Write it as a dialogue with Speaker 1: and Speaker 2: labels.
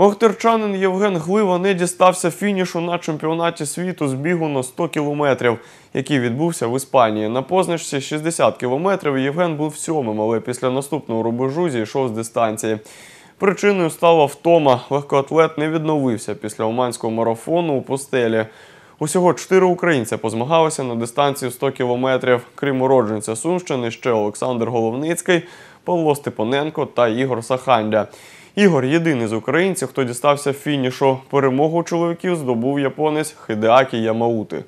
Speaker 1: Охтерчанин Євген Глива не дістався фінішу на чемпіонаті світу з бігу на 100 кілометрів, який відбувся в Іспанії. На позначці 60 кілометрів Євген був сьомим, але після наступного рубежу зійшов з дистанції. Причиною стала втома. Легкоатлет не відновився після оманського марафону у постелі. Усього чотири українця позмагалися на дистанції 100 кілометрів. Крім уродженця Сумщини, ще Олександр Головницький, Павло Степаненко та Ігор Сахандя. Ігор єдиний з українців, хто дістався фінішу. Перемогу чоловіків здобув японець Хидеакі Ямаути.